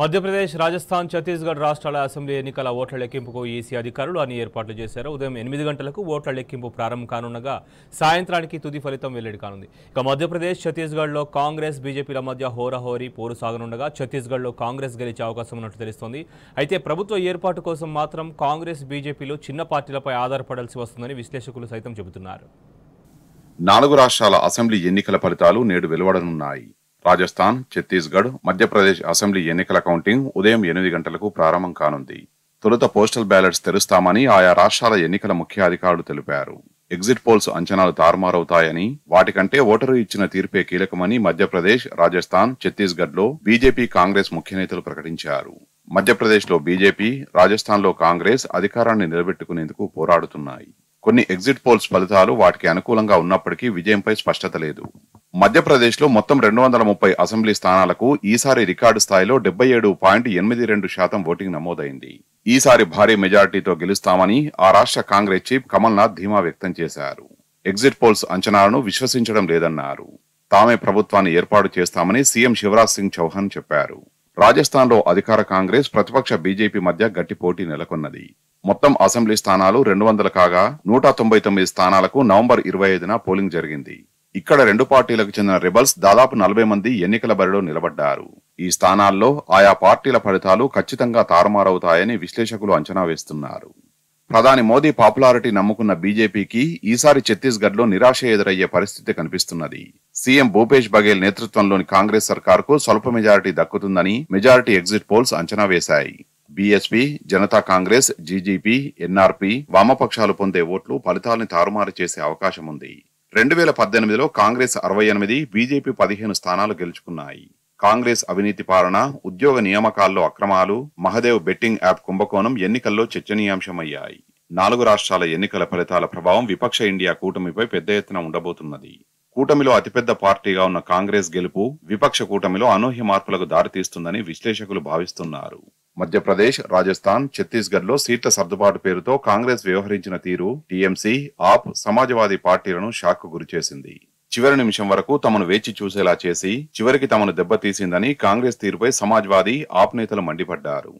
మధ్యప్రదేశ్ రాజస్థాన్ ఛత్తీస్గఢ్ రాష్ట్రాల అసెంబ్లీ ఎన్నికల ఓట్ల లెక్కింపుకు ఈసీ అధికారులు అన్ని ఏర్పాట్లు చేశారు ఉదయం ఎనిమిది గంటలకు ఓట్ల లెక్కింపు ప్రారంభం కానుండగా సాయంత్రానికి తుది ఫలితం వెల్లడి కానుంది ఇక మధ్యప్రదేశ్ ఛత్తీస్గఢ్లో కాంగ్రెస్ బీజేపీల మధ్య హోరాహోరీ పోరు సాగనుండగా ఛత్తీస్గఢ్లో కాంగ్రెస్ గెలిచే అవకాశం ఉన్నట్టు తెలుస్తోంది అయితే ప్రభుత్వ ఏర్పాటు కోసం మాత్రం కాంగ్రెస్ బీజేపీలు చిన్న పార్టీలపై ఆధారపడాల్సి వస్తుందని విశ్లేషకులు సైతం చెబుతున్నారు నాలుగు రాష్ట్రాల అసెంబ్లీ ఎన్నికల ఫలితాలు నేడు వెలువడనున్నాయి రాజస్థాన్ ఛత్తీస్గఢ్ మధ్యప్రదేశ్ అసెంబ్లీ ఎన్నికల కౌంటింగ్ ఉదయం ఎనిమిది గంటలకు ప్రారంభం కానుంది తొలుత పోస్టల్ బ్యాలెట్స్ తెరుస్తామని ఆయా రాష్ట్రాల ఎన్నికల ముఖ్య అధికారులు తెలిపారు ఎగ్జిట్ పోల్స్ అంచనాలు తారుమారవుతాయని వాటికంటే ఓటరు ఇచ్చిన తీర్పే కీలకమని మధ్యప్రదేశ్ రాజస్థాన్ ఛత్తీస్గఢ్లో బీజేపీ కాంగ్రెస్ ముఖ్య నేతలు ప్రకటించారు మధ్యప్రదేశ్లో బీజేపీ రాజస్థాన్లో కాంగ్రెస్ అధికారాన్ని నిలబెట్టుకునేందుకు పోరాడుతున్నాయి కొన్ని ఎగ్జిట్ పోల్స్ ఫలితాలు వాటికి అనుకూలంగా ఉన్నప్పటికీ విజయంపై స్పష్టత లేదు మధ్యప్రదేశ్లో మొత్తం రెండు వందల ముప్పై అసెంబ్లీ స్థానాలకు ఈసారి రికార్డు స్థాయిలో డెబ్బై ఏడు పాయింట్ ఎనిమిది రెండు శాతం ఓటింగ్ నమోదైంది ఈసారి భారీ మెజారిటీతో గెలుస్తామని ఆ రాష్ట్ర కాంగ్రెస్ చీఫ్ కమల్నాథ్ ధీమా వ్యక్తం చేశారు ఎగ్జిట్ పోల్స్ అంచనాలను విశ్వసించడం లేదన్నారు తామే ప్రభుత్వాన్ని ఏర్పాటు చేస్తామని సీఎం శివరాజ్ సింగ్ చౌహాన్ చెప్పారు రాజస్థాన్లో అధికార కాంగ్రెస్ ప్రతిపక్ష బీజేపీ మధ్య గట్టి పోటీ నెలకొన్నది మొత్తం అసెంబ్లీ స్థానాలు రెండు వందల కాగా నూట తొంభై తొమ్మిది స్థానాలకు నవంబర్ ఇరవై ఐదున పోలింగ్ జరిగింది ఇక్కడ రెండు పార్టీలకు చెందిన రిబల్స్ దాదాపు నలభై మంది ఎన్నికల బరిలో నిలబడ్డారు ఈ స్థానాల్లో ఆయా పార్టీల ఫలితాలు ఖచ్చితంగా తారుమారవుతాయని విశ్లేషకులు అంచనా వేస్తున్నారు ప్రధాని మోదీ పాపులారిటీ నమ్ముకున్న బీజేపీకి ఈసారి ఛత్తీస్గఢ్లో నిరాశ ఎదురయ్యే పరిస్థితి కనిపిస్తున్నది సీఎం భూపేష్ బఘేల్ నేతృత్వంలోని కాంగ్రెస్ సర్కార్కు స్వల్ప మెజారిటీ దక్కుతుందని మెజారిటీ ఎగ్జిట్ పోల్స్ అంచనా వేశాయి BSP Janata Congress GGP NRP వామపక్షాలు పొందే ఓట్లు ఫలితాలను తారుమారు చేసే అవకాశం ఉంది రెండు వేల పద్దెనిమిదిలో కాంగ్రెస్ అరవై ఎనిమిది బీజేపీ పదిహేను స్థానాలు గెలుచుకున్నాయి కాంగ్రెస్ అవినీతి పాలన ఉద్యోగ నియామకాల్లో అక్రమాలు మహదేవ్ బెట్టింగ్ యాప్ కుంభకోణం ఎన్నికల్లో చర్చనీయాంశమయ్యాయి నాలుగు రాష్ట్రాల ఎన్నికల ఫలితాల ప్రభావం విపక్ష ఇండియా కూటమిపై పెద్ద ఎత్తున ఉండబోతున్నది కూటమిలో అతిపెద్ద పార్టీగా ఉన్న కాంగ్రెస్ గెలుపు విపక్ష కూటమిలో అనూహ్య మార్పులకు దారితీస్తుందని విశ్లేషకులు భావిస్తున్నారు మధ్యప్రదేశ్ రాజస్థాన్ ఛత్తీస్గఢ్లో సీట్ల సర్దుబాటు పేరుతో కాంగ్రెస్ వ్యవహరించిన తీరు టీఎంసీ ఆప్ సమాజవాదీ పార్టీలను షాక్ గురిచేసింది చివరి నిమిషం వరకు తమను వేచి చూసేలా చేసి చివరికి తమను దెబ్బతీసిందని కాంగ్రెస్ తీరుపై సమాజ్వాదీ ఆప్ నేతలు మండిపడ్డారు